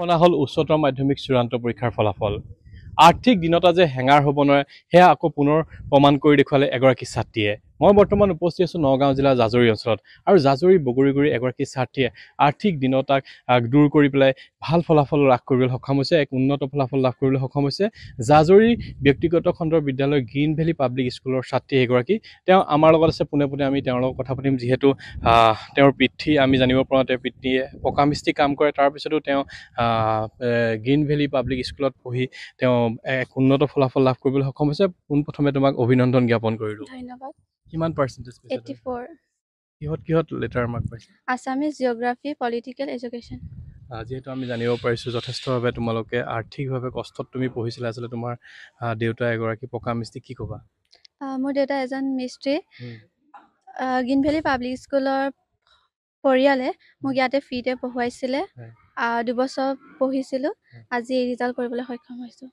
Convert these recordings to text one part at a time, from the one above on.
শুনা হ'ল উচ্চতৰ মাধ্যমিক চূড়ান্ত পৰীক্ষাৰ ফলাফল আৰ্থিক দিনতা যে হেঙাৰ হ'ব নোৱাৰে সেয়া আকৌ পুনৰ প্ৰমাণ কৰি দেখুৱালে এগৰাকী ছাত্ৰীয়ে মই বৰ্তমান উপস্থিত আছোঁ নগাঁও জিলাৰ জাজৰি অঞ্চলত আৰু জাজৰি বগৰীগুৰি এগৰাকী ছাত্ৰীয়ে আৰ্থিক দিনতাক দূৰ কৰি পেলাই ভাল ফলাফল লাভ কৰিবলৈ সক্ষম হৈছে এক উন্নত ফলাফল লাভ কৰিবলৈ সক্ষম হৈছে জাজৰি ব্যক্তিগত খণ্ডৰ বিদ্যালয় গ্ৰীণ ভেলী পাব্লিক স্কুলৰ ছাত্ৰী এগৰাকী তেওঁ আমাৰ লগত আছে পোনে পোনে আমি তেওঁৰ লগত কথা পাতিম যিহেতু তেওঁৰ পিতৃ আমি জানিব পৰা তেওঁৰ পিতৃয়ে পকা মিস্ত্ৰী কাম কৰে তাৰপিছতো তেওঁ গ্ৰীণ ভেলী পাব্লিক স্কুলত পঢ়ি তেওঁ এক উন্নত ফলাফল লাভ কৰিবলৈ সক্ষম হৈছে পোনপ্ৰথমে তোমাক অভিনন্দন জ্ঞাপন কৰিলোঁ ধন্যবাদ কিমান পাৰ্চেণ্টেজ পাইছে 84 কিহত কিহত লেটাৰ মাৰ্ক পাইছে আসামিস জিওগ্ৰাফি পলিটিকেল এডুকেশ্বন যিহেতু আমি জানিব পাৰিছোঁ যথেষ্টভাৱে তোমালোকে আৰ্থিকভাৱে কষ্টত তুমি পঢ়িছিলা আচলতে তোমাৰ দেউতা এগৰাকী পকা মিস্ত্ৰী কি ক'বা মোৰ দেউতা এজন মিস্ত্ৰী গ্ৰীণ ভেলী পাব্লিক স্কুলৰ পৰিয়ালে মোক ইয়াতে ফ্ৰীতে পঢ়ুৱাইছিলে দুবছৰ পঢ়িছিলোঁ আজি ৰিজাল্ট কৰিবলৈ সক্ষম হৈছোঁ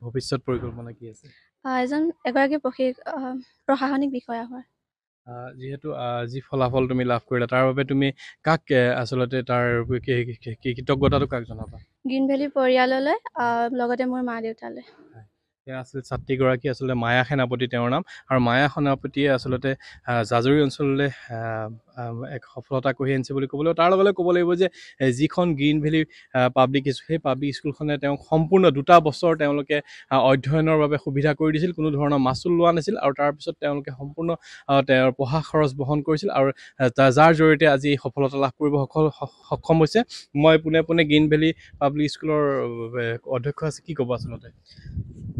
ভৱিষ্যত পৰিকল্পনা কি আছে এজন এগৰাকী প্ৰশাসনিক বিষয়া হয় যিহেতু যি ফলাফল তুমি লাভ কৰিলা তাৰ বাবে তুমি কাক আচলতে তাৰ কৃতজ্ঞতাটো কাক জনাবা গ্ৰীণ ভেলী পৰিয়াললৈ লগতে মোৰ মা দেউতালৈ তেওঁ আছিল ছাত্ৰীগৰাকী আচলতে মায়া সেনাপতি তেওঁৰ নাম আৰু মায়া সেনাপতিয়ে আচলতে জাজৰি অঞ্চললৈ এক সফলতা কঢ়িয়াই আনিছে বুলি ক'ব লাগিব তাৰ লগে লগে ক'ব লাগিব যে যিখন গ্ৰীণ ভেলি পাব্লিক স্কুল সেই পাব্লিক স্কুলখনে তেওঁক সম্পূৰ্ণ দুটা বছৰ তেওঁলোকে অধ্যয়নৰ বাবে সুবিধা কৰি দিছিল কোনো ধৰণৰ মাচুল লোৱা নাছিল আৰু তাৰপিছত তেওঁলোকে সম্পূৰ্ণ তেওঁৰ পঢ়া খৰচ বহন কৰিছিল আৰু যাৰ জৰিয়তে আজি সফলতা লাভ কৰিব সক্ষম হৈছে মই পোনে পোনে গ্ৰীণ ভেলি পাব্লিক স্কুলৰ অধ্যক্ষ আছে কি ক'ব আচলতে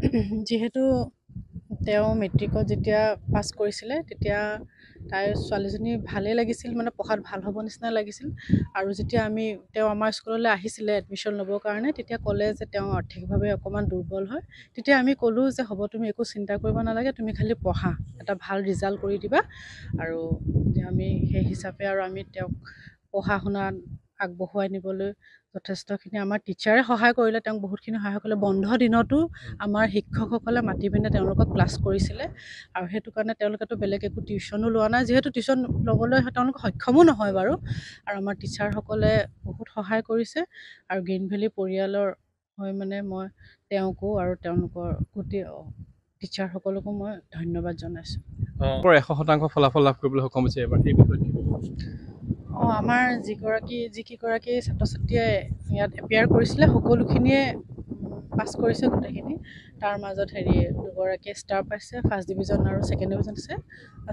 যিহেতু তেওঁ মেট্ৰিকত যেতিয়া পাছ কৰিছিলে তেতিয়া তাইৰ ছোৱালীজনী ভালেই লাগিছিল মানে পঢ়াত ভাল হ'ব নিচিনা লাগিছিল আৰু যেতিয়া আমি তেওঁ আমাৰ স্কুললৈ আহিছিলে এডমিশ্যন ল'বৰ কাৰণে তেতিয়া ক'লে যে তেওঁ আৰ্থিকভাৱে অকণমান দুৰ্বল হয় তেতিয়া আমি ক'লোঁ যে হ'ব তুমি একো চিন্তা কৰিব নালাগে তুমি খালী পঢ়া এটা ভাল ৰিজাল্ট কৰি দিবা আৰু আমি সেই হিচাপে আৰু আমি তেওঁক পঢ়া শুনাত আগবঢ়োৱাই নিবলৈ যথেষ্টখিনি আমাৰ টিচাৰে সহায় কৰিলে তেওঁক বহুতখিনি সহায় কৰিলে বন্ধ দিনতো আমাৰ শিক্ষকসকলে মাতি পিনে তেওঁলোকক ক্লাছ কৰিছিলে আৰু সেইটো কাৰণে তেওঁলোকেতো বেলেগ একো টিউশ্যনো লোৱা নাই যিহেতু টিউশ্যন ল'বলৈ তেওঁলোকে সক্ষমো নহয় বাৰু আৰু আমাৰ টিচাৰসকলে বহুত সহায় কৰিছে আৰু গ্ৰীণ ভেলী পৰিয়ালৰ হৈ মানে মই তেওঁকো আৰু তেওঁলোকৰ গোটেই টিচাৰসকলকো মই ধন্যবাদ জনাইছোঁ এশ শতাংশ ফলাফল লাভ কৰিবলৈ সক্ষম হৈছে এবাৰ আমাৰ যিগৰাকী যিকেইগৰাকী ছাত্ৰ ছাত্ৰীয়ে ইয়াত এপিয়াৰ কৰিছিলে সকলোখিনিয়ে পাছ কৰিছে গোটেইখিনি তাৰ মাজত হেৰি দুগৰাকীয়ে ষ্টাৰ পাইছে ফাৰ্ষ্ট ডিভিজন আৰু ছেকেণ্ড ডিভিজন আছে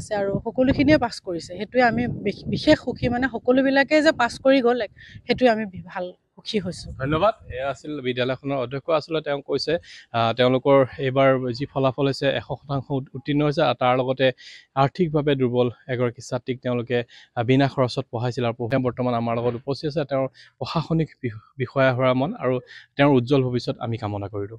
আছে আৰু সকলোখিনিয়ে পাছ কৰিছে সেইটোৱে আমি বিশেষ সুখী মানে সকলোবিলাকে যে পাছ কৰি গ'লে সেইটোৱে আমি ভাল সুখী হৈছোঁ ধন্যবাদ এয়া আছিল বিদ্যালয়খনৰ অধ্যক্ষ আচলতে তেওঁ কৈছে তেওঁলোকৰ এইবাৰ যি ফলাফল হৈছে এশ শতাংশ উত্তীৰ্ণ হৈছে আৰু তাৰ লগতে আৰ্থিকভাৱে দুৰ্বল এগৰাকী ছাত্ৰীক তেওঁলোকে বিনা খৰচত পঢ়াইছিল আৰু তেওঁ বৰ্তমান আমাৰ লগত উপস্থিত আছে তেওঁৰ প্ৰশাসনিক বিষয়া হোৱাৰ মন আৰু তেওঁৰ উজ্জ্বল ভৱিষ্যত আমি কামনা কৰিলোঁ